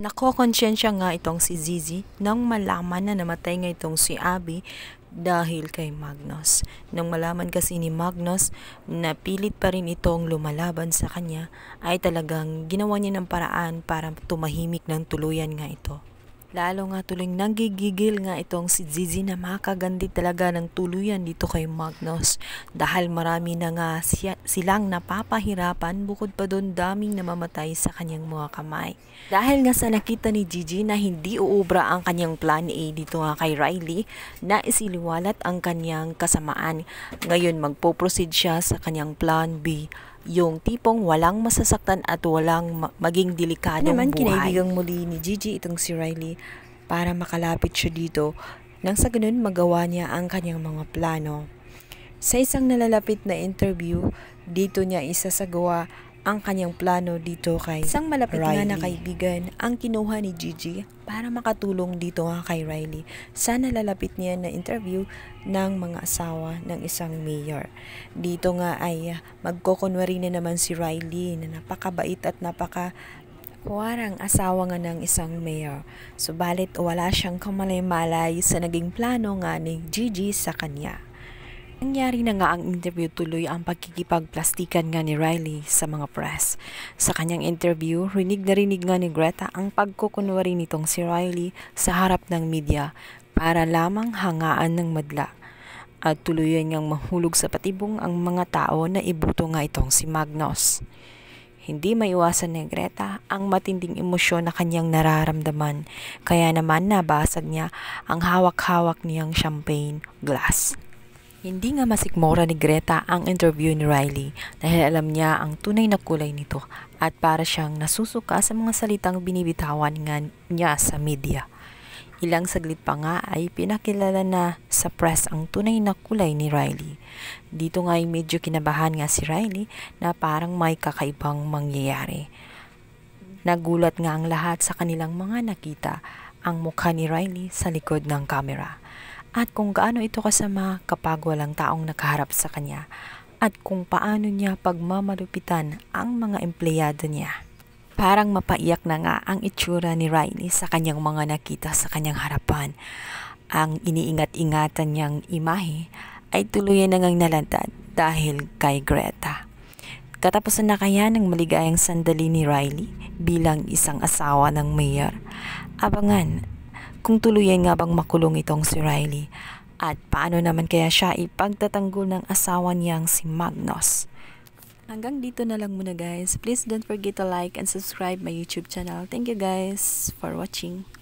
Nakokonsyensya nga itong si Zizi nang malaman na namatay nga itong si Abby dahil kay Magnus. Nang malaman kasi ni Magnus na pilit pa rin itong lumalaban sa kanya ay talagang ginawa niya ng paraan para tumahimik ng tuluyan nga ito. Lalo nga tuloy nanggigigil nga itong si Gigi na makagandi talaga ng tuluyan dito kay Magnus dahil marami na nga silang napapahirapan bukod pa doon daming namamatay sa kanyang mga kamay. Dahil nga sa nakita ni Gigi na hindi uubra ang kanyang plan A dito nga kay Riley na isiliwalat ang kanyang kasamaan. Ngayon magpo-proceed siya sa kanyang plan B yung tipong walang masasaktan at walang maging delikadong ano Naman, buhay. Naman kinaibigang muli ni Gigi itong si Riley para makalapit siya dito nang sa ganun magawa niya ang kanyang mga plano. Sa isang nalalapit na interview, dito niya isasagawa ang kanyang plano dito kay Isang malapit Riley. nga na kaibigan ang kinuha ni Gigi para makatulong dito nga kay Riley. Sana lalapit niya na interview ng mga asawa ng isang mayor. Dito nga ay ah, magkokonwari na naman si Riley na napakabait at napaka Warang asawa nga ng isang mayor. Subalit wala siyang kamalay-malay sa naging plano nga ni Gigi sa kanya. Nangyari na nga ang interview tuloy ang pagkikipagplastikan nga ni Riley sa mga press. Sa kanyang interview, rinig na rinig nga ni Greta ang pagkukunwari nitong si Riley sa harap ng media para lamang hangaan ng madla. At tuluyan niyang mahulog sa patibong ang mga tao na ibuto nga itong si Magnus. Hindi maiwasan ni Greta ang matinding emosyon na kanyang nararamdaman, kaya naman nabasag niya ang hawak-hawak niyang champagne glass. Hindi nga masikmura ni Greta ang interview ni Riley dahil alam niya ang tunay na kulay nito at para siyang nasusuka sa mga salitang binibitawan nga niya sa media. Ilang saglit pa nga ay pinakilala na sa press ang tunay na kulay ni Riley. Dito nga ay medyo kinabahan nga si Riley na parang may kakaibang mangyayari. Nagulat nga ang lahat sa kanilang mga nakita ang mukha ni Riley sa likod ng kamera at kung gaano ito kasama kapag walang taong nakaharap sa kanya at kung paano niya pagmamalupitan ang mga empleyado niya. Parang mapaiyak na nga ang itsura ni Riley sa kanyang mga nakita sa kanyang harapan. Ang iniingat-ingatan niyang imahe ay tuluyan na ngang nalantad dahil kay Greta. Katapusan na kaya ng maligayang sandali ni Riley bilang isang asawa ng mayor. Abangan kung tuluyan nga bang makulong itong si Riley at paano naman kaya siya ipagtatanggol ng asawa niyang si Magnus. Hanggang dito na lang muna guys. Please don't forget to like and subscribe my YouTube channel. Thank you guys for watching.